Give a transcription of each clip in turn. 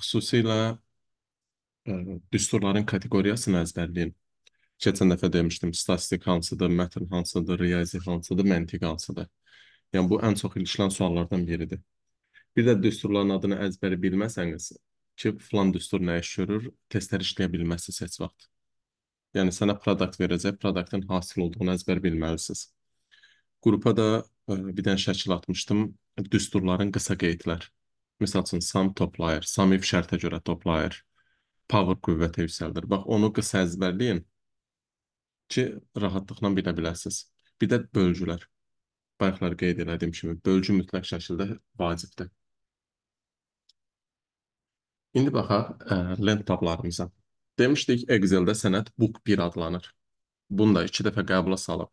xüsusilə ə, e, düsturların kateqoriyasını əzbərləyin. Keçən dəfə demişdim, statistik hansıdır, mətn hansıdır, riyazi hansıdır, məntiq hansıdır. Yəni bu ən çox ilişilən suallardan biridir. Bir də düsturların adını əzbəri bilməsəniz ki, filan düstur nə iş görür, testlər işləyə bilməzsiniz heç vaxt. Yəni sənə produkt verəcək, produktin hasil olduğunu əzbər bilməlisiniz. Qrupa da ə, e, bir dənə şəkil atmışdım, düsturların qısa qeydlər. Məsəl üçün sum toplayır, sum if şərtə görə toplayır, power qüvvətə yüksəldir. Bax, onu qısa əzbərləyin ki, rahatlıqla bilə biləsiniz. Bir də bölgülər. Bayaqlar qeyd elədiyim kimi, bölgü mütləq şəkildə vacibdir. İndi baxaq ə, lent tablarımıza. Demişdik, Excel-də sənəd book 1 adlanır. Bunu da iki dəfə qəbula salıb.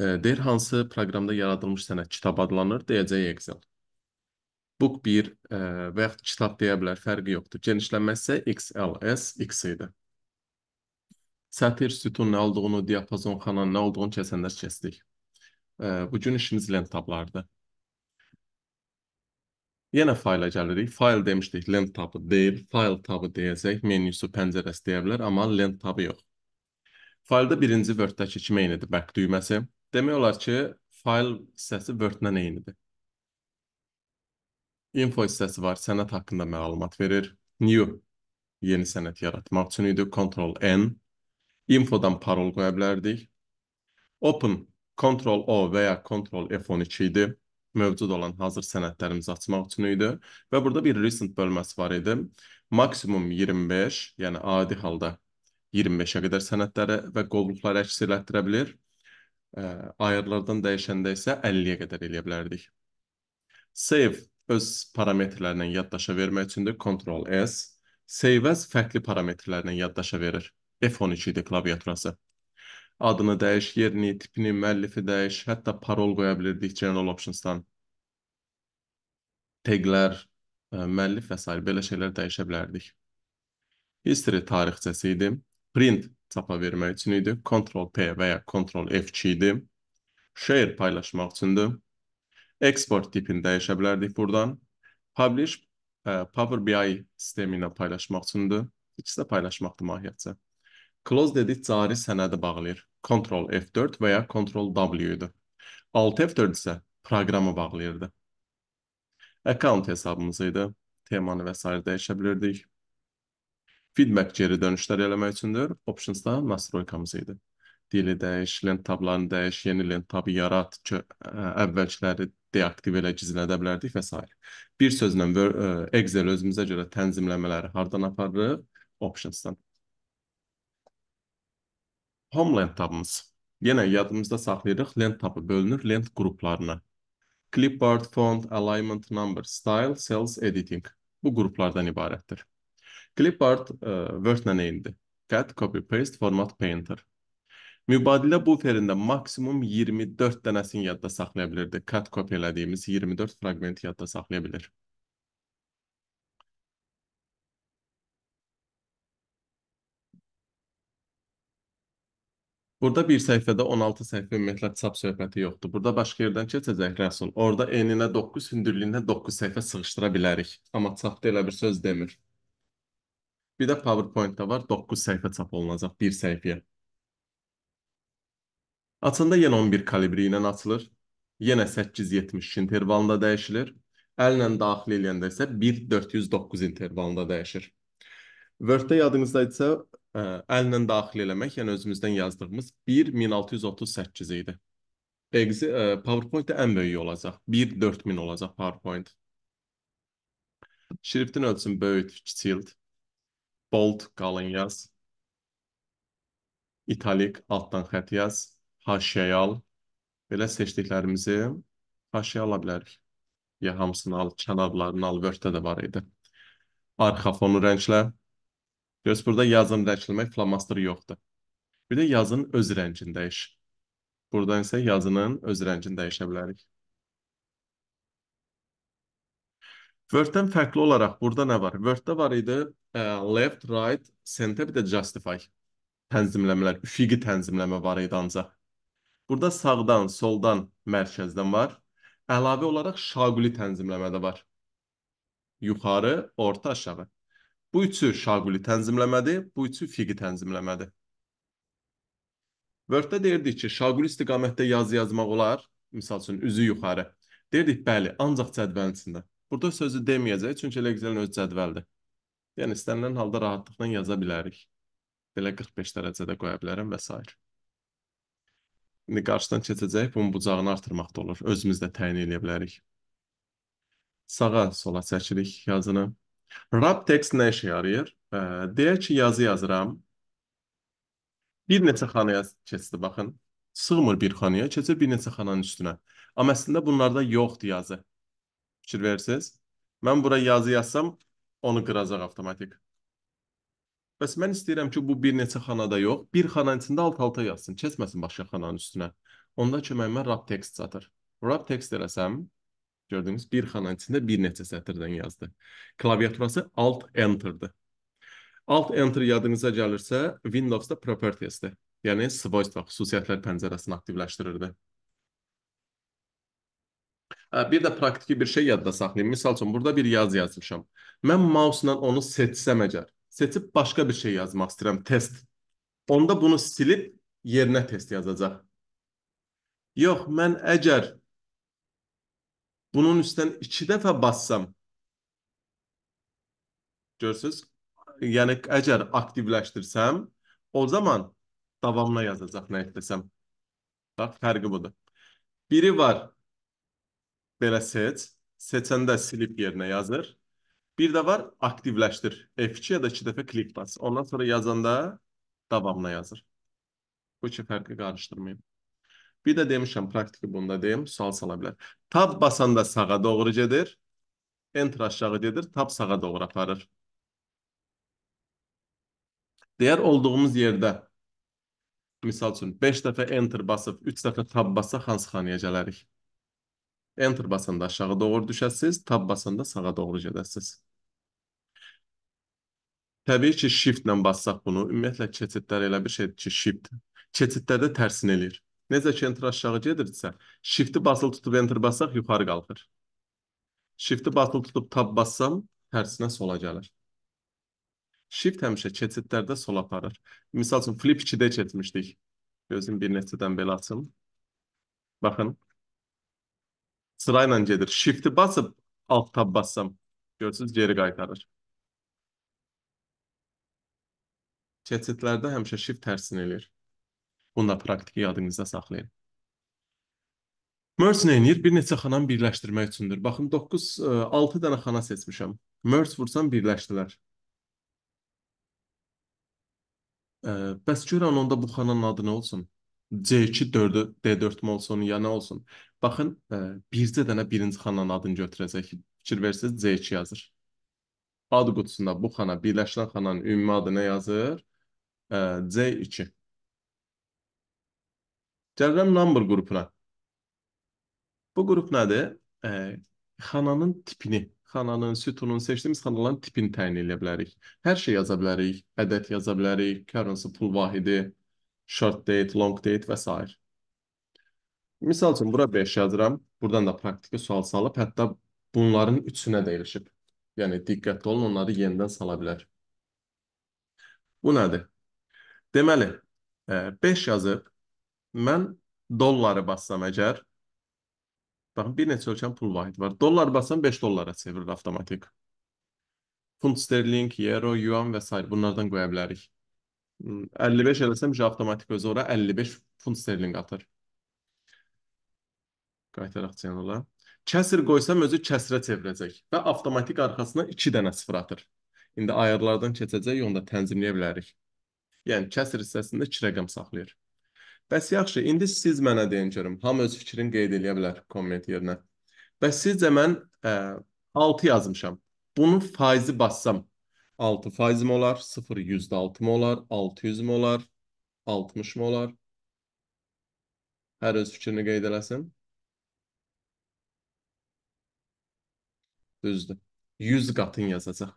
Ə, deyir, hansı proqramda yaradılmış sənəd kitab adlanır, deyəcək Excel book 1 e, və yaxud kitab deyə bilər, fərqi yoxdur. Genişlənməsi XLS X idi. Sətir, sütun nə olduğunu, diapazon, xana nə olduğunu kəsənlər kəsdik. E, bugün işimiz lent tablardır. Yenə fayla gəlirik. Fayl demişdik, lent tabı deyil, fayl tabı deyəcək, menyusu pəncərəsi deyə bilər, amma lent tabı yox. Faylda birinci Word-dəki kimi eynidir, back düyməsi. Demək olar ki, fayl hissəsi Word-lə eynidir. Info hissəsi var, sənət haqqında məlumat verir. New, yeni sənət yaratmaq üçün idi. Ctrl N. Infodan parol qoya bilərdik. Open, Ctrl O və ya Ctrl F12 idi. Mövcud olan hazır sənədlərimizi açmaq üçün idi. Və burada bir recent bölməsi var idi. Maksimum 25, yəni adi halda 25-ə qədər sənədləri və qovluqları əks elətdirə bilir. Ə, ayarlardan dəyişəndə isə 50-yə qədər eləyə bilərdik. Save öz parametrlərlə yaddaşa vermək üçün də Ctrl S, Save As fərqli parametrlərlə yaddaşa verir. F12 idi klaviaturası. Adını dəyiş, yerini, tipini, müəllifi dəyiş, hətta parol qoya bilirdik General Optionsdan. Teglər, e, müəllif və s. belə şeylər dəyişə bilərdik. History tarixçəsi idi. Print çapa vermək üçün idi. Ctrl P və ya Ctrl F2 idi. Share paylaşmaq üçündür. Export tipini dəyişə bilərdik buradan. Publish e, Power BI sistemi ilə paylaşmaq üçündür. İkisi də paylaşmaqdır mahiyyətcə. Close dedik cari sənədi bağlayır. Ctrl F4 və ya Ctrl W-dir. Alt F4 isə proqramı bağlayırdı. Account hesabımız idi. Temanı və s. dəyişə bilirdik. Feedback geri dönüşlər eləmək üçündür. Optionsda nastroykamız idi. Dili dəyiş, lent tablarını dəyiş, yeni lent tabı yarat, əvvəlkiləri deaktiv elə gizlədə bilərdik və s. Bir sözlə e, Excel özümüzə görə tənzimləmələri hardan aparırıq? Optionsdan. Homeland tabımız. Yenə yadımızda saxlayırıq. Land tabı bölünür land qruplarına. Clipboard, font, alignment, number, style, cells, editing. Bu qruplardan ibarətdir. Clipboard ə, e, Word-lə eynidir. Cut, copy, paste, format, painter. Mübadilə buferində maksimum 24 dənəsini yadda saxlaya bilirdi. Cut copy elədiyimiz 24 fraqmenti yadda saxlaya bilir. Burada bir səhifədə 16 səhifə ümumiyyətlə çap söhbəti yoxdur. Burada başqa yerdən keçəcək Rəsul. Orada eninə 9, hündürlüyünə 9 səhifə sığışdıra bilərik. Amma çapda elə bir söz demir. Bir də PowerPoint-da var, 9 səhifə çap olunacaq bir səhifəyə. Açanda yenə 11 kalibri ilə açılır. Yenə 870 intervalında dəyişilir. Əllə daxil eləyəndə isə 1409 intervalında dəyişir. Word-də yadınızda isə ə, e, əllə daxil eləmək, yəni özümüzdən yazdığımız 1638 idi. Excel e, PowerPoint-də ən böyüyü olacaq. 14000 olacaq PowerPoint. Şriftin ölçüsünü böyüt, kiçilt. Bold qalın yaz. İtalik altdan xətt yaz haşiyəyə al. Belə seçdiklərimizi haşiyəyə ala bilərik. Ya hamısını al, kənarlarını al, Word-də də var idi. Arxa fonu rənglə. Göz burada yazını rəngləmək flomastırı yoxdur. Bir də yazının öz rəngini dəyiş. Buradan isə yazının öz rəngini dəyişə bilərik. Word-dən fərqli olaraq burada nə var? Word-də var idi e, left, right, center bir də justify tənzimləmələr, üfiqi tənzimləmə var idi ancaq. Burada sağdan, soldan, mərkəzdən var. Əlavə olaraq şaquli tənzimləmə də var. Yuxarı, orta, aşağı. Bu üçü şaquli tənzimləmədir, bu üçü fiqi tənzimləmədir. Word-də deyirdik ki, şaquli istiqamətdə yazı yazmaq olar. Misal üçün, üzü yuxarı. Deyirdik, bəli, ancaq cədvəlin içində. Burada sözü deməyəcək, çünki elə güzəlin öz cədvəldir. Yəni, istənilən halda rahatlıqla yaza bilərik. Belə 45 dərəcədə qoya bilərəm və s. İndi qarşıdan keçəcək, bunun bucağını artırmaq da olur. Özümüz də təyin edə bilərik. Sağa, sola çəkirik yazını. Rap tekst nə işə yarayır? E, deyək ki, yazı yazıram. Bir neçə xanaya keçdi, baxın. Sığmır bir xanaya, keçir bir neçə xananın üstünə. Amma əslində bunlarda yoxdur yazı. Fikir verirsiniz. Mən bura yazı yazsam, onu qıracaq avtomatik. Bəs mən istəyirəm ki, bu bir neçə xanada yox, bir xananın içində alt-alta yazsın, keçməsin başqa xananın üstünə. Onda köməyimə rap text çatır. Rap text eləsəm, gördüyünüz bir xananın içində bir neçə sətirdən yazdı. Klaviaturası alt enterdir. Alt enter yadınıza gəlirsə, Windows-da propertiesdir. Yəni svojstva xüsusiyyətlər pəncərəsini aktivləşdirirdi. Bir də praktiki bir şey yadda saxlayın. Məsəl üçün burada bir yaz yazmışam. Mən mouse-la onu seçsəm əgər seçib başqa bir şey yazmaq istəyirəm, test. Onda bunu silib yerinə test yazacaq. Yox, mən əgər bunun üstdən iki dəfə bassam, görsünüz, yəni əgər aktivləşdirsəm, o zaman davamına yazacaq nə etdəsəm. Bax, fərqi budur. Biri var, belə seç, seçəndə silib yerinə yazır. Bir də var aktivləşdir. F2 ya da 2 dəfə click bas. Ondan sonra yazanda davamına yazır. Bu iki fərqi qarışdırmayın. Bir də demişəm, praktiki bunda deyim, sual sala bilər. Tab basanda sağa doğru gedir. Enter aşağı gedir, tab sağa doğru aparır. Deyər olduğumuz yerdə misal üçün 5 dəfə enter basıb 3 dəfə tab basaq hansı xanaya gələrik? Enter basanda aşağı doğru düşəsiz, tab basanda sağa doğru gedəsiz. Təbii ki, shiftlə bassaq bunu, ümumiyyətlə keçidlər elə bir şeydir ki, shift. Keçidlərdə tərsin eləyir. Necə ki, enter aşağı gedirsə, shifti basılı tutub enter bassaq yuxarı qalxır. Shifti basılı tutub tab bassam tərsinə sola gəlir. Shift həmişə keçidlərdə sola aparır. Məsəl üçün flip 2-də keçmişdik. Gözüm bir neçədən belə açım. Baxın. Sırayla gedir. Shift-i basıb alt tab bassam, görürsüz geri qaytarır. keçidlərdə həmişə shift tərsini eləyir. Bunu da praktiki yadınızda saxlayın. Merge nə edir? Bir neçə xananı birləşdirmək üçündür. Baxın 9 6 e, dənə xana seçmişəm. Merge vursam birləşdilər. E, bəs görən onda bu xananın adı nə olsun? C2 4-ü D4-mü olsun ya nə olsun? Baxın, e, bircə dənə birinci xananın adını götürəcək. Fikir versiniz C2 yazır. Ad qutusunda bu xana, birləşən xananın ümumi adı nə yazır? C2. Gəlirəm number qrupuna. Bu qrup nədir? E, xananın tipini, xananın, sütunun, seçdiyimiz xanaların tipini təyin edə bilərik. Hər şey yaza bilərik, ədəd yaza bilərik, currency, pul vahidi, short date, long date və s. Misal üçün, bura 5 yazıram. Buradan da praktiki sual salıb, hətta bunların üçünə də ilişib. Yəni, diqqətli olun, onları yenidən sala bilər. Bu nədir? Deməli, 5 e, yazıb mən dolları bassam əgər Baxın, bir neçə ölçən pul vahid var. Dollar basan 5 dollara çevirir avtomatik. Funt sterling, euro, yuan və s. bunlardan qoya bilərik. 55 hmm, eləsəm, ki, avtomatik özü ora 55 funt sterling atır. Qaytaraq cənola. Kəsir qoysam özü kəsirə çevirəcək və avtomatik arxasına 2 dənə sıfır atır. İndi ayarlardan keçəcək, onu da tənzimləyə bilərik yəni kəsr hissəsində 2 rəqəm saxlayır. Bəs yaxşı, indi siz mənə deyin görüm, hamı öz fikrini qeyd eləyə bilər komment yerinə. Bəs sizcə mən ə, 6 yazmışam. Bunun faizi bassam 6 faizim olar, 0 %6 mı olar, 600 mü olar, 60 mı olar? Hər öz fikrini qeyd eləsin. Düzdür. 100 qatın yazacaq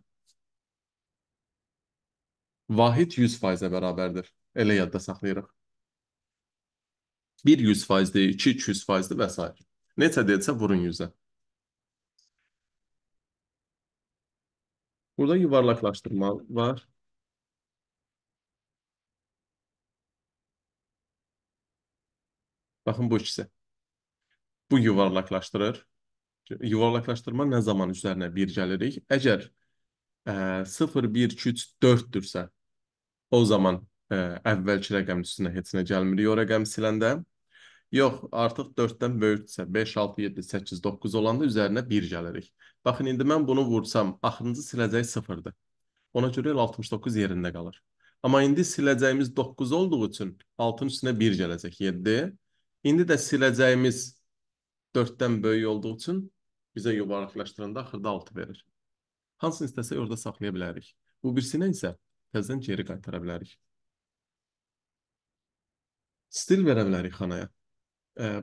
vahid 100%-ə bərabərdir. Elə yadda saxlayırıq. 1 100%-dir, 2 200%-dir və s. Neçə deyilsə vurun 100-ə. Burada yuvarlaqlaşdırma var. Baxın bu ikisi. Bu yuvarlaqlaşdırır. Yuvarlaqlaşdırma nə zaman üzərinə 1 gəlirik? Əgər ə, 0, 1, 2, 3, 4-dürsə, o zaman ə, e, əvvəlki rəqəmin üstünə heç nə gəlmirik o rəqəm siləndə. Yox, artıq 4-dən böyükdürsə, 5, 6, 7, 8, 9 olanda üzərinə 1 gəlirik. Baxın, indi mən bunu vursam, axırıncı siləcək 0-dır. Ona görə 69 yerində qalır. Amma indi siləcəyimiz 9 olduğu üçün 6-ın üstünə 1 gələcək, 7. İndi də siləcəyimiz 4-dən böyük olduğu üçün bizə yuvarlaqlaşdıranda axırda 6 verir. Hansını istəsək orada saxlaya bilərik. Bu birsinə isə təzdən geri qaytara bilərik. Stil verə bilərik xanaya.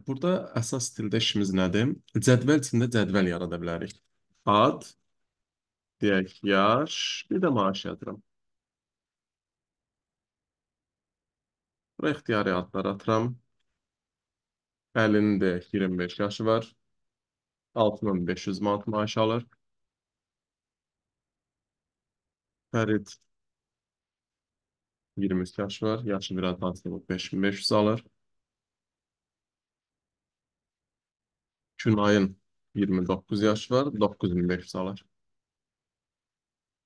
Burada əsas stildə işimiz nədir? Cədvəl içində cədvəl yarada bilərik. Ad, deyək, yaş, bir də maaş yatıram. Bura ixtiyari adlar atıram. Əlinin deyək, 25 yaşı var. 6500 manat maaş alır. Fərid 22 yaşı var. Yaşı biraz hansıda bu. 5500 alır. Günayın 29 yaşı var. 9500 alır.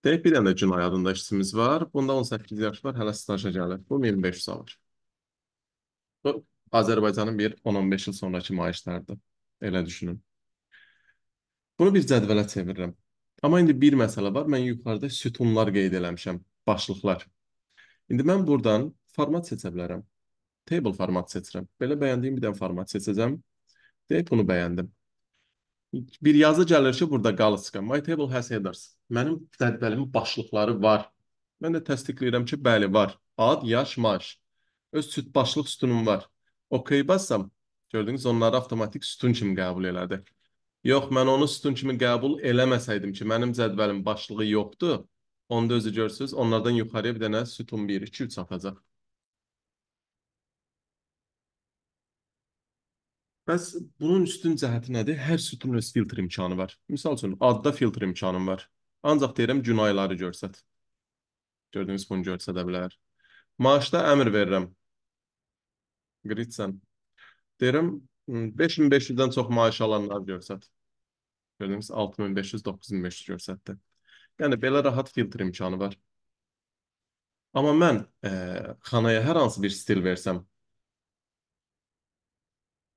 Deyib bir dənə Günay adında işçimiz var. Bunda 18 yaşı var. Hələ staja gəlir. Bu 1500 alır. Bu Azərbaycanın bir 10-15 il sonraki maaşlardır. Elə düşünün. Bunu bir cədvələ çevirirəm. Amma indi bir məsələ var. Mən yuxarıda sütunlar qeyd eləmişəm. Başlıqlar. İndi mən buradan format seçə bilərəm. Table format seçirəm. Belə bəyəndiyim bir dənə format seçəcəm. Deyib bunu bəyəndim. Bir yazı gəlir ki, burada qalıcka. My table has headers. Mənim cədvəlimin başlıqları var. Mən də təsdiqləyirəm ki, bəli var. Ad, yaş, maaş. Öz süt başlıq sütunum var. OK bassam, gördünüz onları avtomatik sütun kimi qəbul elədi. Yox, mən onu sütun kimi qəbul eləməsəydim ki, mənim cədvəlim başlığı yoxdur, Onda özü görürsüz, onlardan yuxarıya bir dənə sütun 1, 2, 3 atacaq. Bəs bunun üstün cəhəti nədir? Hər sütun öz filtr imkanı var. Misal üçün, adda filtr imkanım var. Ancaq deyirəm, gün ayları görsət. Gördüyünüz bunu görsədə bilər. Maaşda əmr verirəm. Qritsən. Deyirəm, 5500-dən hmm, çox maaş alanlar görsət. Gördüyünüz 6500, 9500 görsətdir. Yəni belə rahat filtr imkanı var. Amma mən e, xanaya hər hansı bir stil versəm,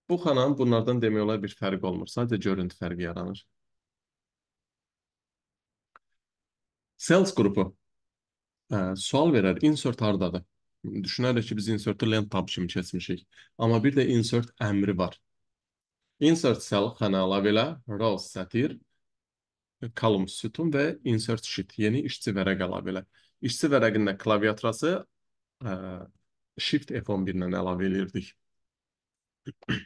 bu xananın bunlardan demək olar bir fərqi olmur. Sadəcə görüntü fərqi yaranır. Sales qrupu e, sual verər, insert hardadır? Düşünərək ki, biz insertı land tab kimi keçmişik. Amma bir də insert əmri var. Insert cell xana əlavə ilə row sətir column sütun və insert sheet yeni işçi vərəq əlavə elə. İşçi vərəqinə klaviaturası ə, e, shift F11 ilə əlavə eləyirdik.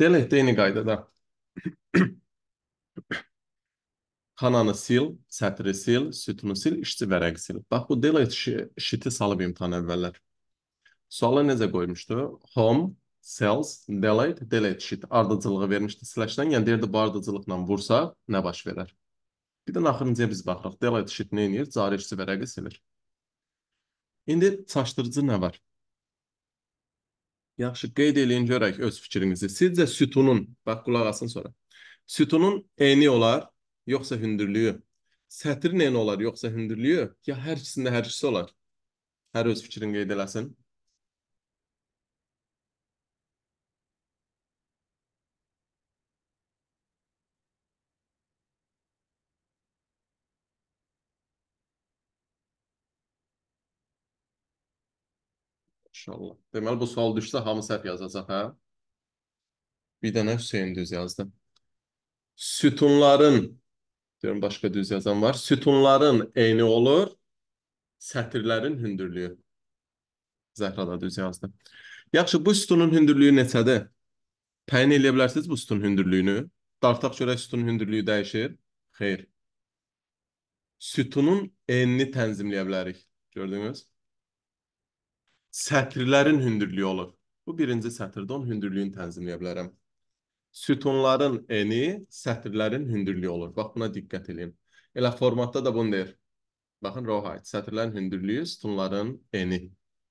Delete eyni qaydada. Xananı sil, sətri sil, sütunu sil, işçi vərəqi sil. Bax, bu delete sheet-i salıb imtihan əvvəllər. Sualı necə qoymuşdu? Home sells, delete, delete sheet ardıcılığı vermişdi slashdan. Yəni deyirdi bu ardıcılıqla vursaq nə baş verər? Bir də axırıncıya biz baxırıq. Delete sheet nə edir? Cari işçi vərəqi silir. İndi çaşdırıcı nə var? Yaxşı, qeyd eləyin görək öz fikrinizi. Sizcə sütunun, bax qulaq asın sonra. Sütunun eni olar, yoxsa hündürlüyü? Sətrin eni olar, yoxsa hündürlüyü? Ya hər ikisində hər ikisi olar? Hər öz fikrini qeyd eləsin. İnşallah. Deməli bu sual düşsə hamı səhv yazacaq, hə? Bir dənə Hüseyn düz yazdı. Sütunların deyirəm başqa düz yazan var. Sütunların eyni olur, sətirlərin hündürlüyü. Zəhra da düz yazdı. Yaxşı, bu sütunun hündürlüyü neçədir? Təyin eləyə bilərsiniz bu sütunun hündürlüyünü? Dartaq görək sütunun hündürlüyü dəyişir. Xeyr. Sütunun enini tənzimləyə bilərik. Gördünüz? sətirlərin hündürlüyü olur. Bu birinci sətirdə onun hündürlüyünü tənzimləyə bilərəm. Sütunların eni sətirlərin hündürlüyü olur. Bax buna diqqət edin. Elə formatda da bunu deyir. Baxın row height, sətirlərin hündürlüyü, sütunların eni.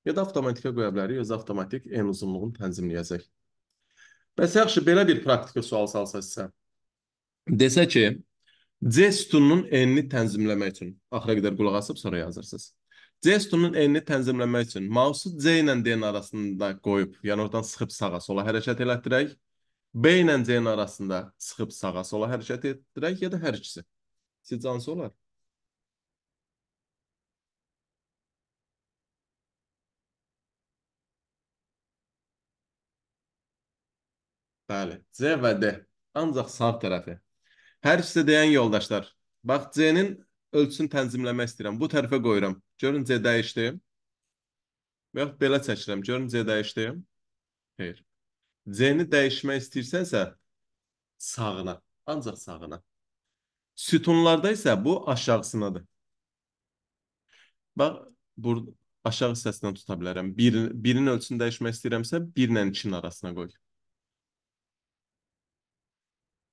Ya da avtomatikə qoya bilərik, öz avtomatik en uzunluğunu tənzimləyəcək. Bəs yaxşı, belə bir praktika sual salsa sizə. Desə ki, C sütununun enini tənzimləmək üçün axıra qədər qulaq asıb sonra yazırsınız. C sütununun enini tənzimləmək üçün mausu C ilə D-nin arasında qoyub, yəni oradan sıxıb sağa sola hərəkət elətdirək. B ilə C-nin arasında sıxıb sağa sola hərəkət etdirək ya da hər ikisi. Sizcə hansı olar? Bəli, C və D. Ancaq sağ tərəfi. Hər ikisi deyən yoldaşlar. Bax, C-nin ölçüsünü tənzimləmək istəyirəm. Bu tərəfə qoyuram. Görün C dəyişdi. Və yaxud belə çəkirəm. Görün C dəyişdi. Xeyr. C-ni dəyişmək istəyirsənsə sağına, ancaq sağına. Sütunlarda isə bu aşağısınadır. Bax, burada aşağı hissəsindən tuta bilərəm. Bir, birin ölçüsünü dəyişmək istəyirəmsə, 1 ilə 2-nin arasına qoy.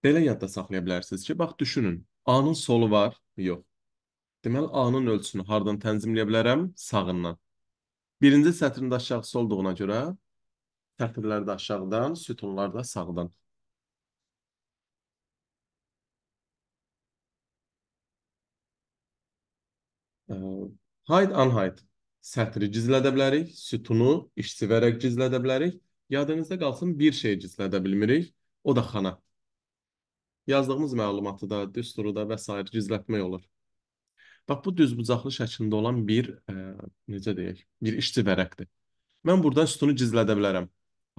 Belə yadda saxlaya bilərsiniz ki, bax düşünün, A-nın solu var, yox. Deməli A-nın ölçüsünü hardan tənzimləyə bilərəm? Sağından. Birinci sətrin də aşağısı olduğuna görə sətirlər də aşağıdan, sütunlar da sağdan. Hide unhide sətri gizlədə bilərik, sütunu işçi vərəq gizlədə bilərik. Yadınızda qalsın bir şey gizlədə bilmirik, o da xana. Yazdığımız məlumatı da, düsturu da və s. gizlətmək olur. Bax bu düzbucaqlı şəklində olan bir ə, e, necə deyək, bir işçi vərəqdir. Mən burdan sütunu gizlədə bilərəm.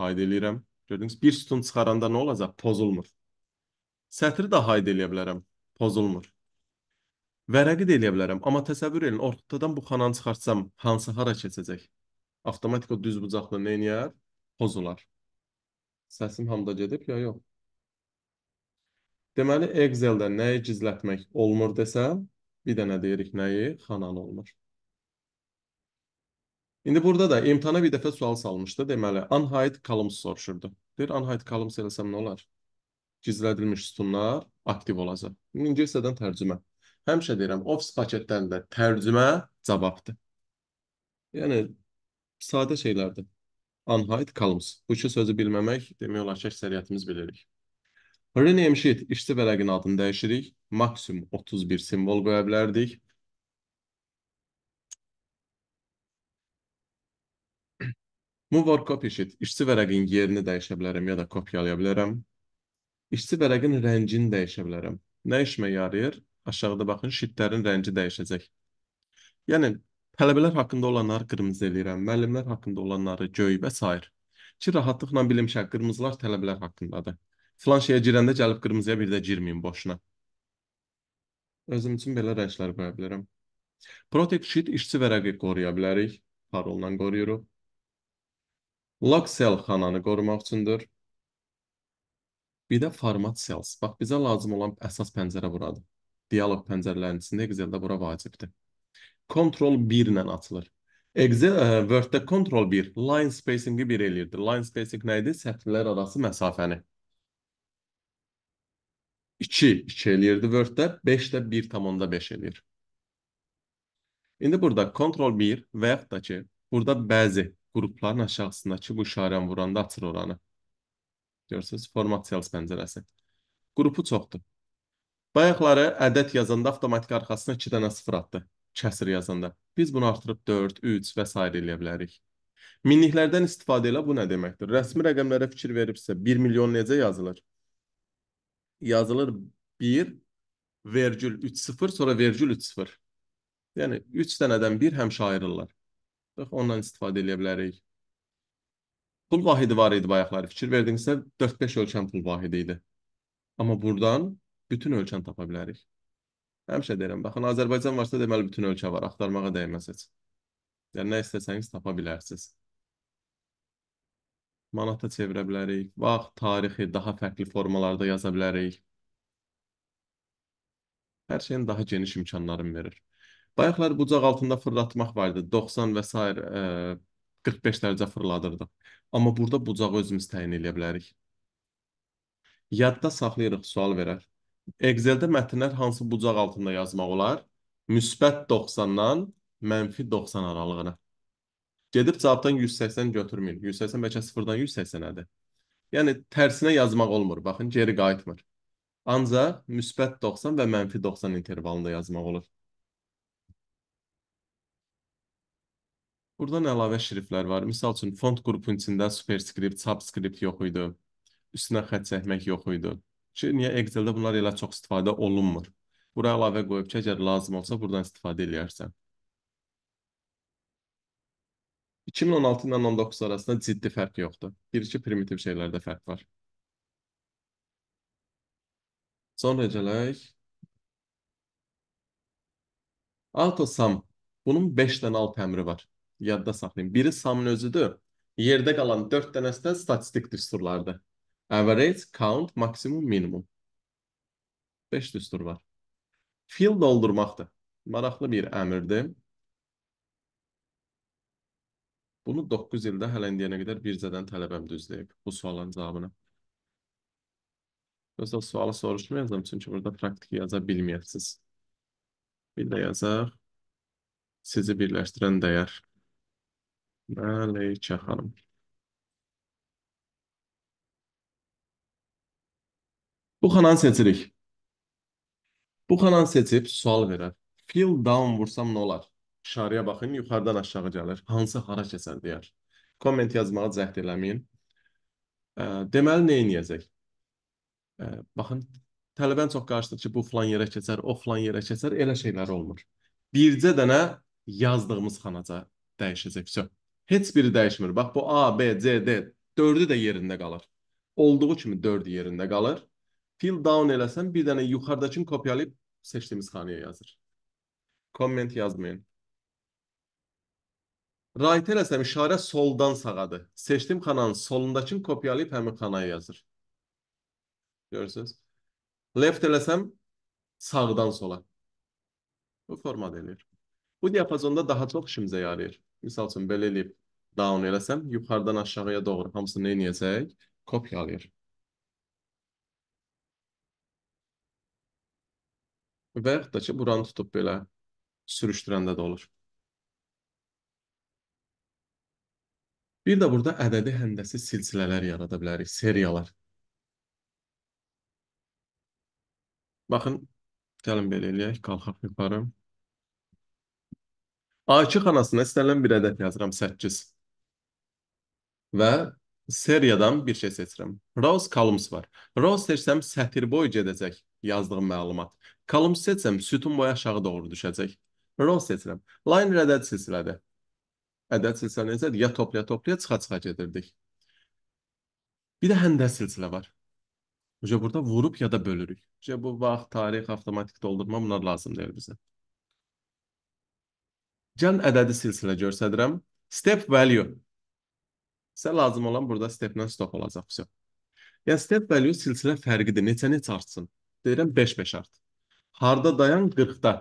Hayd eləyirəm. Gördünüz, bir sütun çıxaranda nə olacaq? Pozulmur. Sətri də hayd eləyə bilərəm. Pozulmur. Vərəqi də eləyə bilərəm, amma təsəvvür edin, ortadan bu xananı çıxartsam hansı hara keçəcək? Avtomatik o düz bucaqlı nə eləyər? Pozular. Səsim hamda gedib ya yox? Deməli Excel-də nəyi gizlətmək olmur desəm, bir dənə deyirik nəyi? Xanan olmur. İndi burada da imtahana bir dəfə sual salmışdı. Deməli, unhide columns soruşurdu. Deyir, unhide columns eləsəm nə olar? Gizlədilmiş sütunlar aktiv olacaq. İngiliscədən tərcümə. Həmişə deyirəm, Office paketdən də tərcümə cavabdır. Yəni, sadə şeylərdir. Unhide columns. Bu iki sözü bilməmək demək olar ki, əksəriyyətimiz bilirik. Rename sheet işçi vərəqin adını dəyişirik. Maksimum 31 simvol qoya bilərdik. Move or copy sheet işçi vərəqin yerini dəyişə bilərəm ya da kopyalaya bilərəm. İşçi vərəqin rəngini dəyişə bilərəm. Nə işmə yarayır? Aşağıda baxın, sheetlərin rəngi dəyişəcək. Yəni, tələbələr haqqında olanları qırmızı eləyirəm, müəllimlər haqqında olanları göy və s. Ki, rahatlıqla bilim ki, qırmızılar tələbələr haqqındadır. Filan şeyə girəndə gəlib qırmızıya bir də girməyin boşuna. Özüm üçün belə rənglər qoya bilərəm. Protect sheet işçi vərəqi qoruya bilərik. Parolla qoruyuruq. Lock cell xananı qorumaq üçündür. Bir də format cells. Bax, bizə lazım olan əsas pəncərə buradır. Dialog pəncərələrinin içində Excel-də bura vacibdir. Ctrl 1 ilə açılır. Excel, ə, e, Word-də Ctrl 1 line spacing-i 1 eləyirdi. Line spacing nə idi? Sətirlər arası məsafəni. 2, 2 eləyirdi Word-də, 5 də 1,5 eləyir. İndi burada Ctrl 1 və yaxud da ki, burada bəzi qrupların aşağısındakı bu işarəni vuranda açır oranı. Görürsünüz, Format Cells pəncərəsi. Qrupu çoxdur. Bayaqları ədəd yazanda avtomatik arxasına 2 dənə sıfır atdı. Kəsir yazanda. Biz bunu artırıb 4, 3 və s. eləyə bilərik. Minliklərdən istifadə elə bu nə deməkdir? Rəsmi rəqəmlərə fikir veribsə 1 milyon necə yazılır? yazılır 1 vergül 3-0 sonra vergül 3-0. Yəni 3 dənədən bir həmişə ayrılırlar. Bax ondan istifadə edə bilərik. Pul vahidi var idi bayaqlar. Fikir verdinizsə 4-5 ölçən pul vahidi idi. Amma burdan bütün ölçən tapa bilərik. Həmişə deyirəm, baxın Azərbaycan varsa deməli bütün ölkə var. Axtarmağa dəyməz heç. Yəni nə istəsəniz tapa bilərsiniz manata çevirə bilərik, vaxt, tarixi daha fərqli formalarda yaza bilərik. Hər şeyin daha geniş imkanlarını verir. Bayaqlar bucaq altında fırlatmaq vardı. 90 və s. 45 e, dərəcə fırladırdıq. Amma burada bucağı özümüz təyin edə bilərik. Yadda saxlayırıq, sual verər. Excel-də mətnlər hansı bucaq altında yazmaq olar? Müsbət 90-dan mənfi 90 aralığına. Gedib cavabdan 180 götürməyin. 180 bəlkə 0-dan 180-ədir. Yəni tərsinə yazmaq olmur. Baxın, geri qayıtmır. Ancaq müsbət 90 və mənfi 90 intervalında yazmaq olur. Buradan əlavə şriftlər var. Misal üçün, font qrupunun içində superskript, subskript yox idi. Üstünə xət çəkmək yox idi. Ki, niyə Excel-də bunlar elə çox istifadə olunmur? Bura əlavə qoyub ki, əgər lazım olsa, buradan istifadə edərsən. 2016 ilə 19 arasında ciddi fərq yoxdur. Bir-iki primitiv şeylərdə fərq var. Sonra gələk. Autosum. Bunun 5 dənə alt əmri var. Yadda saxlayın. Biri sumın özüdür. Yerdə qalan 4 dənəsi də statistik düsturlardır. Average, count, maksimum, minimum. 5 düstur var. Fill doldurmaqdır. Maraqlı bir əmrdir. Bunu 9 ildə hələ indiyənə qədər bircədən tələbəm düzləyib bu sualın cavabını. Yoxsa sualı soruşmayacağım, çünki burada praktiki yaza bilməyəsiz. Bir də yazaq. Sizi birləşdirən dəyər. Məleykə xanım. Bu xananı seçirik. Bu xananı seçib sual verər. Feel down vursam nə olar? İşarəyə baxın, yuxarıdan aşağı gəlir. Hansı hara keçər deyər. Komment yazmağa cəhd eləməyin. E, deməli nə edəcək? E, baxın, tələbən çox qarşıdır ki, bu falan yerə keçər, o falan yerə keçər, elə şeylər olmur. Bircə dənə yazdığımız xanaca dəyişəcək. Vəsə. Heç biri dəyişmir. Bax bu A, B, C, D dördü də yerində qalır. Olduğu kimi dördü yerində qalır. Fill down eləsən bir dənə yuxarıdakını kopyalayıb seçdiyimiz xanaya yazır. Komment yazmayın. Right eləsəm işarə soldan sağadır. Seçdim kanalın solundakını kopyalayıb həmin kanaya yazır. Görürsünüz? Left eləsəm sağdan sola. Bu formada eləyir. Bu diapazonda daha çox işimizə yarayır. Misal üçün belə eləyib down eləsəm yuxarıdan aşağıya doğru hamısını nə edəcək? Kopyalayır. Və yaxud da ki, buranı tutub belə sürüşdürəndə də olur. Bir də burada ədədi həndəsi silsilələr yarada bilərik, seriyalar. Baxın, gəlin belə eləyək, qalxaq yuxarı. A2 xanasına istənilən bir ədəd yazıram, 8. Və seriyadan bir şey seçirəm. Rows, columns var. Rows seçsəm sətir boyu gedəcək yazdığım məlumat. Columns seçsəm sütun boyu aşağı doğru düşəcək. Rows seçirəm. Line rədəd silsilədir ədəd silsilə necədir? Ya toplaya-toplaya çıxa-çıxa gedirdik. Bir də həndəs silsilə var. Uca burada vurub ya da bölürük. Uca bu vaxt, tarix, avtomatik doldurma bunlar lazım deyil bizə. Gəlin ədədi silsilə görsədirəm. Step value. Sizə lazım olan burada stepdən stop olacaq. Vəsə. Yəni step value silsilə fərqidir. Neçə-neçə artsın? Deyirəm 5-5 art. Harda dayan 40-da.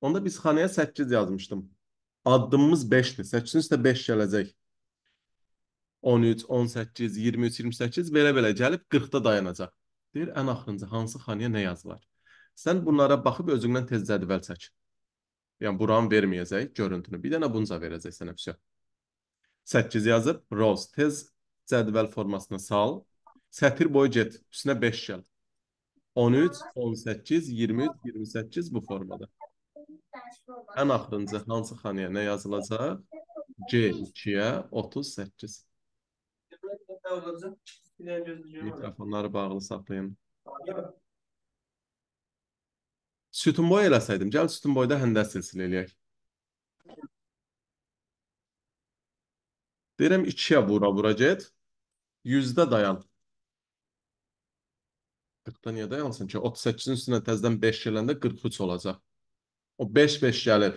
Onda biz xanaya 8 yazmışdım addımımız 5-dir. 8-in üstə 5 gələcək. 13, 18, 23, 28 belə-belə gəlib 40-da dayanacaq. Deyir, ən axırıncı hansı xaniyə nə yazılar? Sən bunlara baxıb özündən tez cədvəl çək. Yəni buranı verməyəcək görüntünü. Bir dənə bunca verəcək sənə vəsiyə. 8 yazıb, rows tez cədvəl formasına sal. Sətir boyu get, üstünə 5 gəl. 13, 18, 23, 28 bu formada. Ən axırıncı hansı xanaya nə yazılacaq? C2-yə 38. Mikrofonları bağlı saxlayın. Sütun boy eləsəydim, gəl sütun boyda həndə silsil eləyək. Deyirəm 2-yə vura-vura get. 100-də dayan. 40-da niyə dayansın ki? 38-in üstünə təzdən 5 gələndə 43 olacaq. O 5-5 gəlib.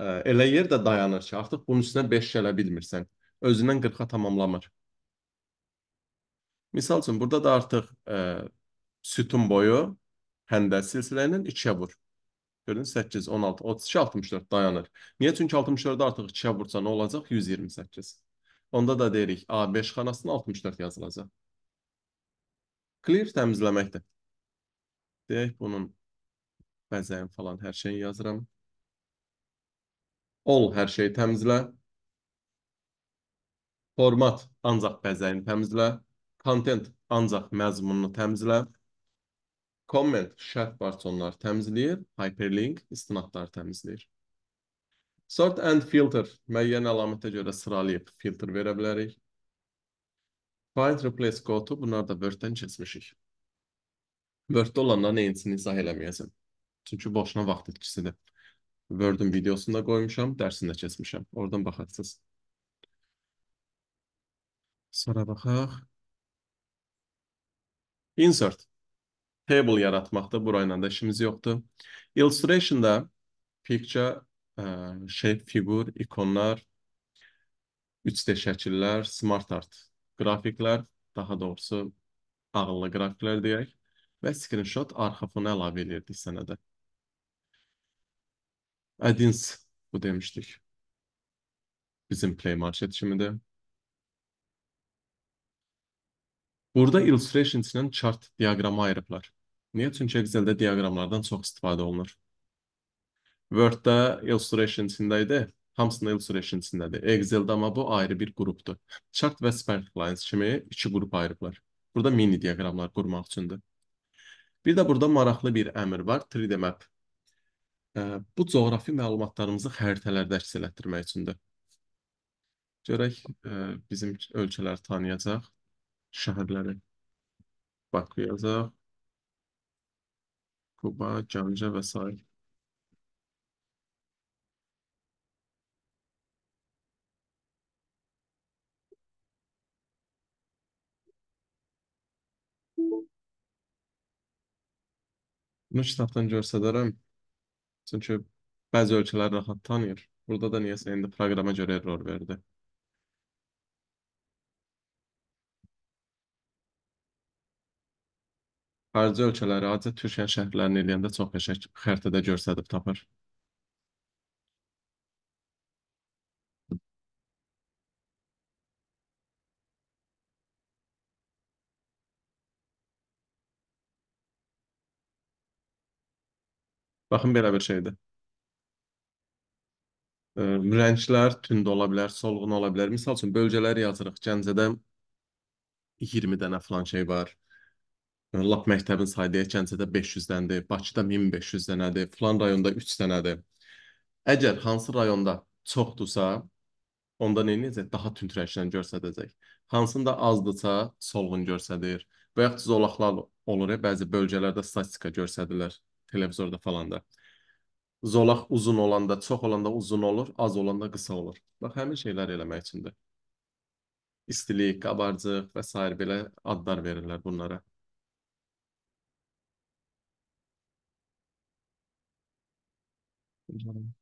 E, elə yer də dayanır ki, artıq bunun üstünə 5 gələ bilmirsən. Özündən 40-a tamamlamır. Misal üçün burada da artıq e, sütun boyu həndəs silsiləyinin 2-yə vur. Gördün 8, 16, 32, 64 dayanır. Niyə? Çünki 64-də artıq 2-yə vursa nə olacaq? 128. Onda da deyirik A5 xanasına 64 yazılacaq. Clear təmizləməkdir. Deyək bunun bəzəyim falan hər şeyi yazıram. Ol hər şeyi təmizlə. Format ancaq bəzəyini təmizlə. Content ancaq məzmununu təmizlə. Comment şərt parçaları təmizləyir, hyperlink istinadları təmizləyir. Sort and filter müəyyən əlamətə görə sıralayıb filter verə bilərik. Find replace quote-u bunlar da Word-dən keçmişik. Word-də olanda neyinsini izah eləməyəsən. Çünki boşuna vaxt itkisidir. Word-ün videosunu da qoymuşam, dərsini də keçmişəm. Oradan baxarsınız. Sonra baxaq. Insert. Table yaratmaqda burayla da işimiz yoxdur. Illustration'da picture, ə, e, shape, figur, ikonlar, 3D şəkillər, smart art qrafiklər, daha doğrusu ağıllı qrafiklər deyək və screenshot arxa fonu əlavə edirdik sənədə. Adins bu demiştik. Bizim play maç iletişiminde. Burada illustrations'ın chart diaqramı ayırıblar. Niyə? Çünki Excel-də diaqramlardan çox istifadə olunur. Word-da illustrations'ində idi. Hamısında illustrations'indədir. Excel-də amma bu ayrı bir qrupdur. Chart və spark lines kimi iki qrup ayırıblar. Burada mini diaqramlar qurmaq üçündür. Bir də burada maraqlı bir əmr var. 3D map bu coğrafi məlumatlarımızı xəritələrdə əks elətdirmək üçündür. Görək e, bizim ölkələri tanıyacaq, şəhərləri Baku yazaq, Kuba, Gəncə və s. Bunu kitabdan görsədərəm. Çünki bəzi ölkələr rahat tanıyır. Burada da niyəsə indi proqrama görə error verdi. Xarici ölkələri, adicə Türkiyən şəhərlərini eləyəndə çox yaxşı xəritədə görsədib tapır. Baxın belə bir şeydir. E, rənglər tünd ola bilər, solğun ola bilər. Misal üçün bölgələr yazırıq. Gəncədə 20 dənə falan şey var. Lap məktəbin saydığı Gəncədə 500 dənədir, Bakıda 1500 dənədir, filan rayonda 3 dənədir. Əgər hansı rayonda çoxdursa, onda nə edəcək? Daha tünd rənglə göstərəcək. Hansında azdırsa, solğun göstərir. Və yaxud zolaqlar olur, ya, bəzi bölgələrdə statistika göstərirlər televizorda falan da. Zolaq uzun olanda, çox olanda uzun olur, az olanda qısa olur. Bax həmin şeylər eləmək üçündür. İstilik, qabarcıq və s. belə adlar verirlər bunlara. Canım.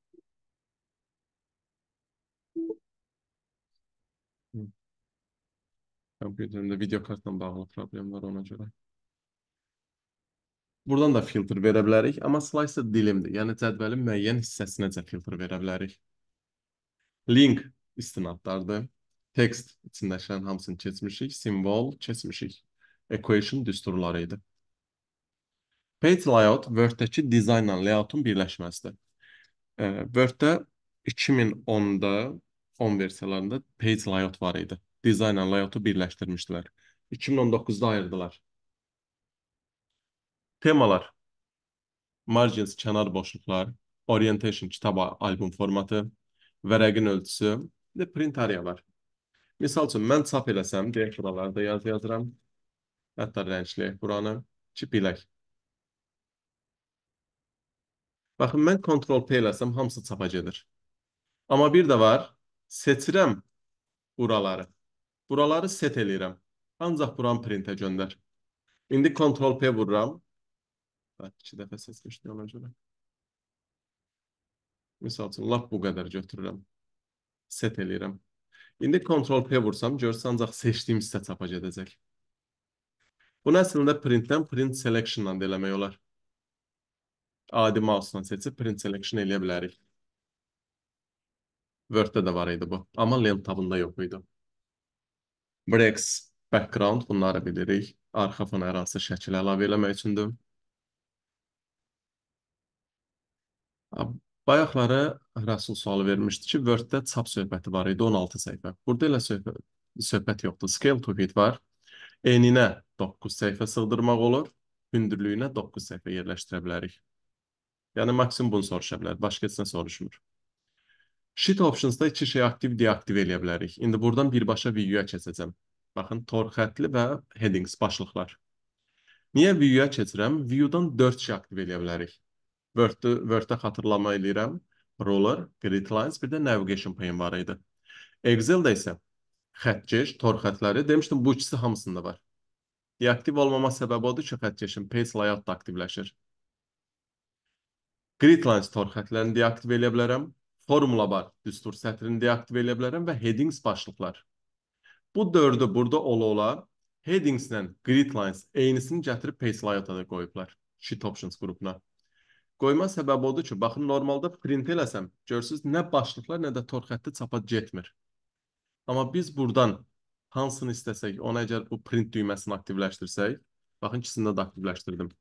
Kompüterimdə video kartla bağlı problem var ona görə. Buradan da filter verə bilərik, amma slicer dilimdir. Yəni cədvəlin müəyyən hissəsinəcə filter verə bilərik. Link istinadlardır. Text içindəkilərin hamısını keçmişik, simvol keçmişik. Equation düsturları idi. Page layout Word-dəki dizaynla layoutun birləşməsidir. Word-də 2010-da 10 versiyalarında page layout var idi. Dizaynla layoutu birləşdirmişdilər. 2019-da ayırdılar. Temalar. Margins, kənar boşluqlar, orientation kitab album formatı, vərəqin ölçüsü və print areyalar. Misal üçün, mən çap eləsəm, deyək buralarda yazı yazıram. Hətta rəngləyək buranı ki, bilək. Baxın, mən Ctrl P eləsəm, hamısı çapa gedir. Amma bir də var, seçirəm buraları. Buraları set eləyirəm. Ancaq buranı printə göndər. İndi Ctrl P vururam. Bəlkə dəfə seçmişdim ona görə. Misal üçün, lap bu qədər götürürəm. Set eləyirəm. İndi Ctrl-P vursam, görsə ancaq seçdiyim hissə çapa gedəcək. Bunu əslində printdən print selection-dan da eləmək olar. Adi mouse-dan seçib print selection eləyə bilərik. Word-də də var idi bu, amma lent tabında yox idi. Breaks, background bunları bilirik. Arxa fon ərazisi şəkil əlavə eləmək üçündür. Bayaqları Rəsul sualı vermişdi ki, Word-də çap söhbəti var idi 16 səhifə. Burada elə söhbət, söhbət yoxdur. Scale to fit var. Eninə 9 səhifə sığdırmaq olur. Hündürlüyünə 9 səhifə yerləşdirə bilərik. Yəni maksimum bunu soruşa bilər. Başqa heç nə soruşmur. Sheet optionsda iki şey aktiv deaktiv eləyə bilərik. İndi buradan birbaşa view-ya keçəcəm. Baxın, tor xətli və headings başlıqlar. Niyə view-ya keçirəm? View-dan 4 şey aktiv eləyə bilərik. Word-də Word-də xatırlama eləyirəm. Ruler, grid lines, bir də navigation pane var idi. Excel-də isə xətkeş, tor xətləri demişdim bu ikisi hamısında var. Deyə aktiv olmama səbəbi odur ki, xətkeşin page layout da aktivləşir. Grid lines tor xətlərini deaktiv eləyə bilərəm. Formula bar düstur sətrini deaktiv eləyə bilərəm və headings başlıqlar. Bu dördü burada ola-ola headings ilə grid lines eynisini gətirib page layout-a da qoyublar. Sheet options qrupuna. Qoyma səbəbi odur ki, baxın normalda print eləsəm, görürsüz nə başlıqlar, nə də tor xətti çapa getmir. Amma biz burdan hansını istəsək, ona əgər bu print düyməsini aktivləşdirsək, baxın ikisini də aktivləşdirdim.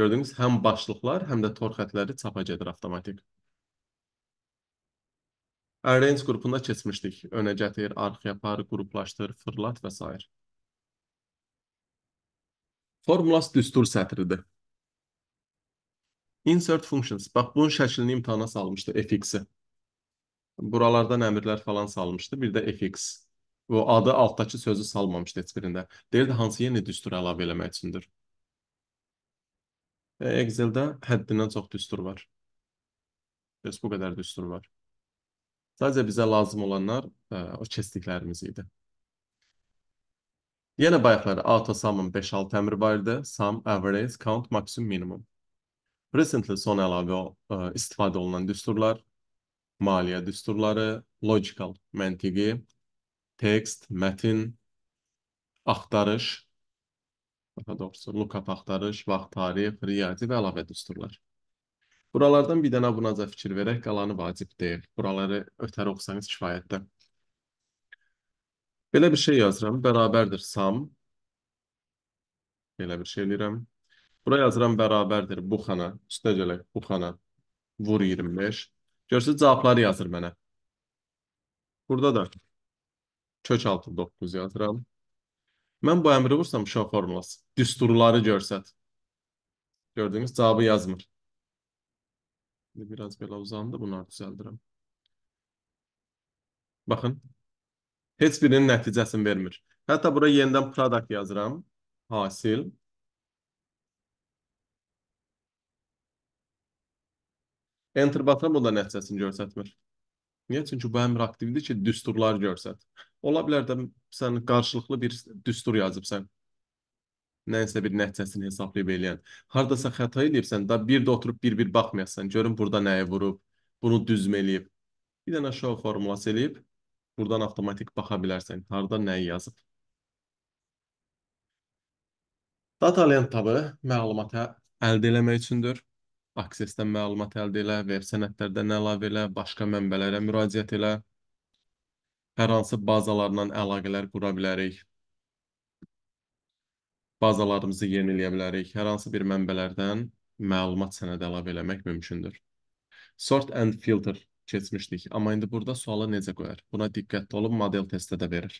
Gördüyünüz həm başlıqlar, həm də tor xətləri çapa gedir avtomatik. Arrange qrupunda keçmişdik. Önə gətir, arxaya apar, qruplaşdır, fırlat və s. Formulas düstur sətridir. Insert functions. Bax bunun şəklini imtahana salmışdı fx-i. Buralardan əmrlər falan salmışdı. Bir də fx. Bu adı altdakı sözü salmamışdı heç birində. Deyirdi hansı yeni düstur əlavə eləmək üçündür. Və e, Excel-də həddindən çox düstur var. Bəs bu qədər düstur var. Sadəcə bizə lazım olanlar ə, e, o kəsdiklərimiz idi. Yenə bayaqları auto sumın 5-6 əmri var idi. Sum, average, count, maximum, minimum. Recently son əlavə ə, e, istifadə olunan düsturlar, maliyyə düsturları, logical məntiqi, tekst, mətin, axtarış, daha doğrusu lookup axtarış, vaxt, tarix, riyazi və əlavə düsturlar. Buralardan bir dənə bunaca fikir verək, qalanı vacib deyil. Buraları ötəri oxusanız kifayətdir. Belə bir şey yazıram, bərabərdir sum. Belə bir şey eləyirəm. Bura yazıram bərabərdir bu xana. Üstünə gələk bu xana. Vur 25. Görsünüz cavabları yazır mənə. Burada da kök altı 9 yazıram. Mən bu əmri vursam şah formulası. Düsturları görsət. Gördüyünüz cavabı yazmır. Biraz belə uzandı. Bunları düzəldirəm. Baxın. Heç birinin nəticəsini vermir. Hətta bura yenidən product yazıram. Hasil. Enterbatam o da nəticəsini göstərmir. Niyə? Çünki bu əmr aktivdir ki, düsturları göstər. Ola bilər də sən qarşılıqlı bir düstur yazıbsan. Nəyinsə bir nəticəsini hesablayıb eləyən. Hardasa xəta eləyibsən da bir də oturub bir-bir baxmayasan. Görün burada nəyi vurub, bunu düzmə eləyib. Bir dənə show formulası eləyib. Buradan avtomatik baxa bilərsən. Harda nəyi yazıb. Data lent tabı məlumatı əldə eləmək üçündür. Aksesdən məlumat əldə elə, veb sənədlərdən əlavə elə, başqa mənbələrə müraciət elə. Hər hansı bazalarla əlaqələr qura bilərik. Bazalarımızı yeniləyə bilərik. Hər hansı bir mənbələrdən məlumat sənədi əlavə eləmək mümkündür. Sort and filter keçmişdik, amma indi burada sualı necə qoyar? Buna diqqətli olun, model testdə də verir.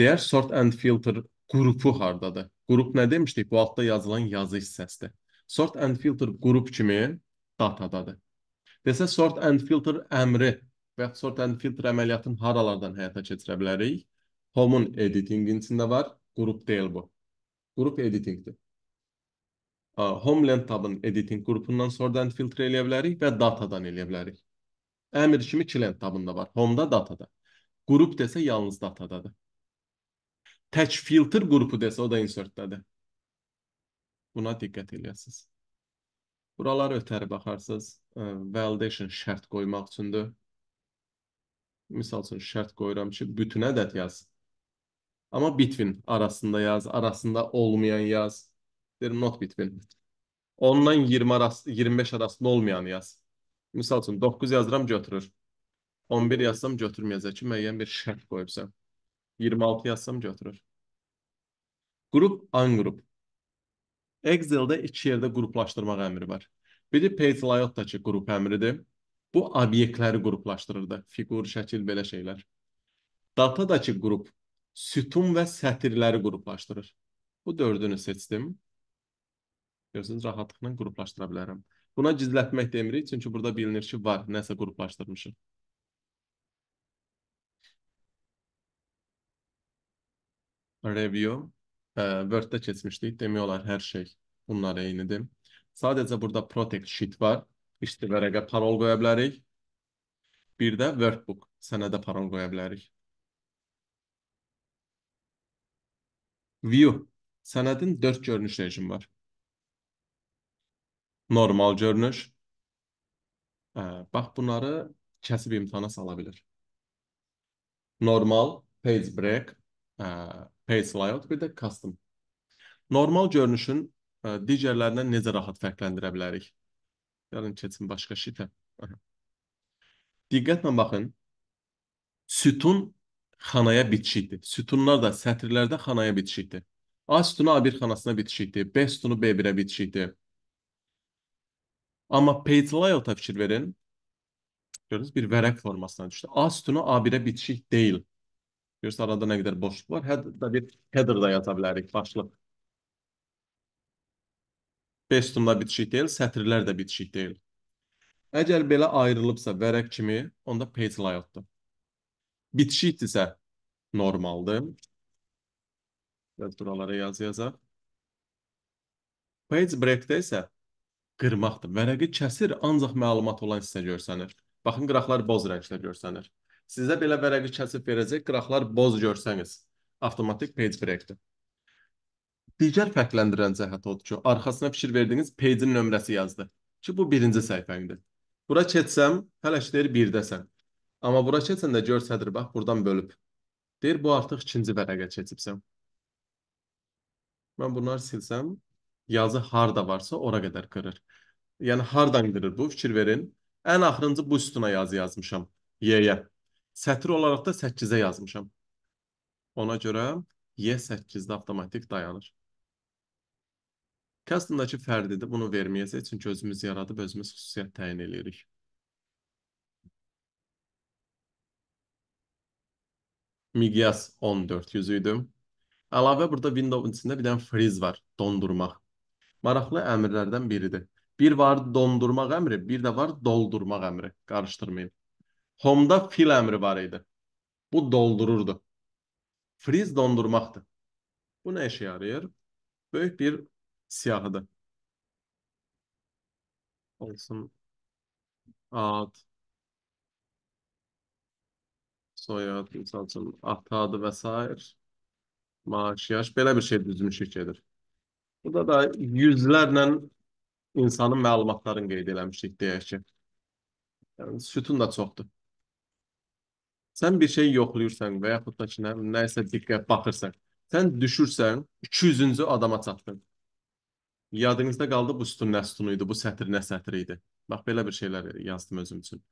Deyər sort and filter qrupu hardadır? Qrup nə demişdik? Bu altda yazılan yazı hissəsidir sort and filter qrup kimi datadadır. Desə sort and filter əmri və ya sort and filter əməliyyatını haralardan həyata keçirə bilərik? Home-un editingin içində var, qrup deyil bu. Qrup editingdir. Homeland tabın editing qrupundan sort and filter eləyə bilərik və datadan eləyə bilərik. Əmr kimi client tabında var, home-da, datada. Qrup desə yalnız datadadır. Tək filter qrupu desə o da insertdədir. Buna diqqət eləyəsiniz. Buraları ötəri baxarsınız, validation şərt qoymaq üçündür. Misal üçün şərt qoyuram ki, bütün ədəd yaz. Amma between arasında yaz, arasında olmayan yaz. Derim not between. 10-dan 20 arası, 25 arasında olmayan yaz. Misal üçün 9 yazıram götürür. 11 yazsam götürməyəcək ki, müəyyən bir şərt qoyubsam. 26 yazsam götürür. Qrup, ungrup. Excel-də iki yerdə qruplaşdırmaq əmri var. Biri page layout-dakı qrup əmridir. Bu obyektləri qruplaşdırırdı. Fiqur, şəkil, belə şeylər. Datadakı qrup sütun və sətirləri qruplaşdırır. Bu dördünü seçdim. Görürsünüz, rahatlıqla qruplaşdıra bilərəm. Buna gizlətmək demirik, çünki burada bilinir ki, var, nəsə qruplaşdırmışıq. Review. Word-də keçmişdik. Demək olar hər şey bunlar eynidir. Sadəcə burada protect sheet var. İşte vərəqə parol qoya bilərik. Bir də workbook sənədə parol qoya bilərik. View sənədin 4 görünüş rejimi var. Normal görünüş. Hə, bax bunları kəsib imtahana sala bilir. Normal, page break, ə, page layout, bir də custom. Normal görünüşün ə, e, digərlərindən necə rahat fərqləndirə bilərik? Yarın keçin başqa şitə. Diqqətlə baxın. Sütun xanaya bitişikdir. Sütunlar da sətirlərdə xanaya bitişikdir. A sütunu A1 xanasına bitişikdir. B sütunu B1-ə bitişikdir. Amma page layout-a fikir verin. Görürüz bir vərəq formasına düşdü. A sütunu A1-ə bitişik deyil. Görürsən arada nə qədər boşluq var. Hətta bir header da yaza bilərik, başlıq. 5 sütunla bitişik deyil, sətirlər də bitişik deyil. Əgər belə ayrılıbsa vərəq kimi, onda page layoutdur. Bitişikdirsə normaldır. Biraz buralara yaz yazaq. Page breakdə isə qırmaqdır. Vərəqi kəsir, ancaq məlumat olan hissə görsənir. Baxın, qıraqlar boz rəngdə görsənir. Sizə belə vərəqi kəsib verəcək, qıraqlar boz görsəniz, avtomatik page break-dir. Digər fərqləndirən cəhət odur ki, arxasına fikir verdiyiniz page-in nömrəsi yazdı ki, bu birinci səhifəndir. Bura keçsəm, hələ ki deyir 1-dəsən. Amma bura keçəndə görsədir, bax, buradan bölüb. Deyir, bu artıq ikinci vərəqə keçibsən. Mən bunları silsəm, yazı harda varsa ora qədər qırır. Yəni hardan qırır bu? Fikir verin. Ən axırıncı bu sütuna yazı yazmışam. Y-yə. Sətir olaraq da 8-ə yazmışam. Ona görə Y 8-də avtomatik dayanır. Custom-dakı fərdidir, bunu verməyəcək, çünki özümüz yaradıb, özümüz xüsusiyyət təyin edirik. Miqyas 14 yüzü idi. Əlavə burada Windows-un içində bir dənə freeze var, dondurmaq. Maraqlı əmrlərdən biridir. Bir var dondurmaq əmri, bir də var doldurmaq əmri. Qarışdırmayın. Home'da fill əmri var idi. Bu doldururdu. Freeze dondurmaqdır. Bu nə işə yarayır? Böyük bir siyahıdır. Olsun. Ad. Soyad, misal üçün ata adı və s. Maaş, yaş. Belə bir şey düzmüşük gedir. Burada da yüzlərlə insanın məlumatlarını qeyd eləmişik deyək ki. Yəni, sütun da çoxdur. Sən bir şey yoxlayırsan və yaxud da ki, nə, nəsə diqqət baxırsan. Sən düşürsən, 200-cü adama çatdın. Yadınızda qaldı bu sütun nə sütunu idi, bu sətr nə sətri idi. Bax belə bir şeylər yazdım özüm üçün.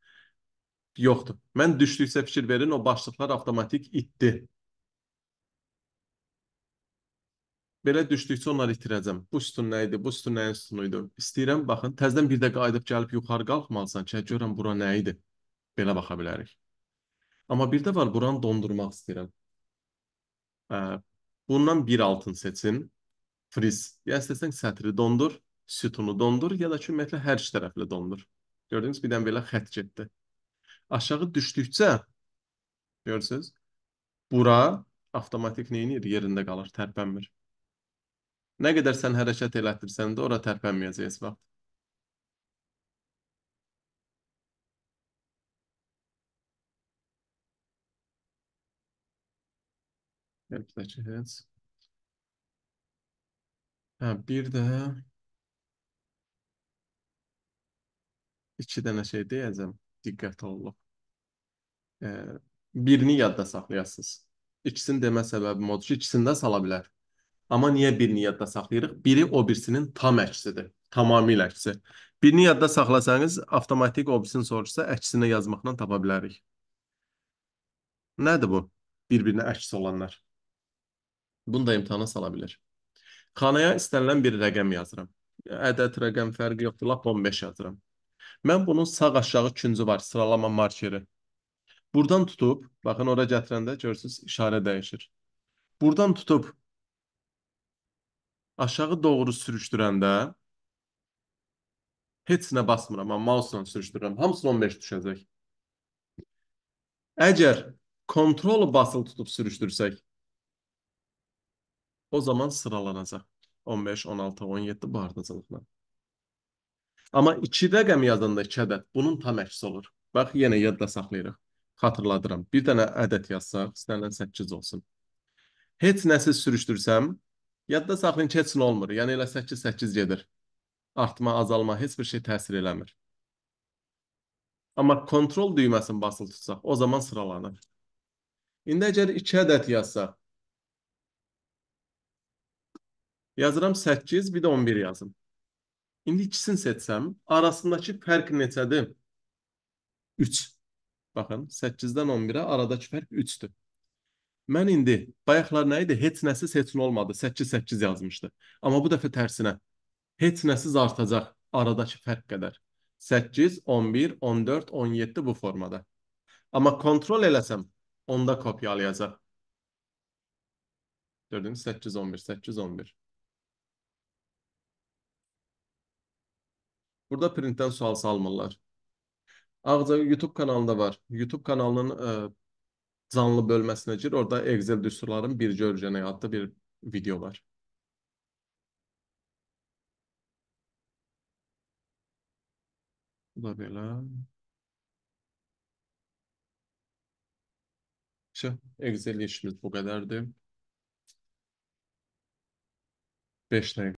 Yoxdur. Mən düşdüksə fikir verin, o başlıqlar avtomatik itdi. Belə düşdükcə onları itirəcəm. Bu sütun nə idi, bu sütun nəyin sütunu idi. İstəyirəm, baxın, təzdən bir də qayıdıb gəlib yuxarı qalxmalısan ki, görəm bura nə idi. Belə baxa bilərik. Amma bir də var, buranı dondurmaq istəyirəm. Ə, bundan bir altın seçin. Friz. Ya istəsən sətri dondur, sütunu dondur, ya da ki, ümumiyyətlə hər iki tərəfli dondur. Gördünüz, birdən belə xət getdi. Aşağı düşdükcə, görürsünüz, bura avtomatik neyinir? Yerində qalır, tərpənmir. Nə qədər sən hərəkət elətdirsən də, ora tərpənməyəcək heç vaxt. Yerləşəcək heç. Hə, bir də iki dənə şey deyəcəm. Diqqət olun. E, birini yadda saxlayasınız. İkisini demə səbəbim odur ki, ikisini də sala bilər. Amma niyə birini yadda saxlayırıq? Biri o birisinin tam əksidir. Tamamilə əksi. Birini yadda saxlasanız, avtomatik o birisini soruşsa, əksini yazmaqla tapa bilərik. Nədir bu? Bir-birinə əks olanlar. Bunu da imtahana sala bilər. Xanaya istənilən bir rəqəm yazıram. Ədəd, rəqəm fərqi yoxdur, lap 15 yazıram. Mən bunun sağ aşağı üçüncü var, sıralama markeri. Buradan tutub, baxın ora gətirəndə görürsünüz işarə dəyişir. Buradan tutub aşağı doğru sürüşdürəndə heç nə basmıram, amma mouse-la sürüşdürürəm. Hamısı 15 düşəcək. Əgər kontrol basılı tutub sürüşdürsək, O zaman sıralanacaq. 15, 16, 17 bu ardıcılıqla. Amma 2 rəqəm yazanda 2 ədəd bunun tam əksi olur. Bax, yenə yadda saxlayırıq. Xatırladıram. Bir dənə ədəd yazsaq, istənilən 8 olsun. Heç nəsi sürüşdürsəm, yadda saxlayın ki, heç nə olmur. Yəni elə 8-8 gedir. Artma, azalma, heç bir şey təsir eləmir. Amma kontrol düyməsini basılı tutsaq, o zaman sıralanır. İndi əgər 2 ədəd yazsaq, Yazıram 8, bir də 11 yazım. İndi ikisini seçsəm, arasındakı fərq neçədir? 3. Baxın, 8-dən 11-ə aradakı fərq 3-dür. Mən indi, bayaqlar nə idi? Heç nəsi seçin olmadı, 8-8 yazmışdı. Amma bu dəfə tərsinə, heç nəsiz artacaq aradakı fərq qədər. 8, 11, 14, 17 bu formada. Amma kontrol eləsəm, onda kopyalayacaq. Gördünüz, 8, 11, 8, 11. Burada printdən sual salmırlar. Ağca YouTube kanalında var. YouTube kanalının e, canlı bölməsinə gir. Orada Excel düsturların bir görcənəyi adlı bir video var. Bu da belə. Şey, Excel işimiz bu qədərdir. 5 dəqiqə.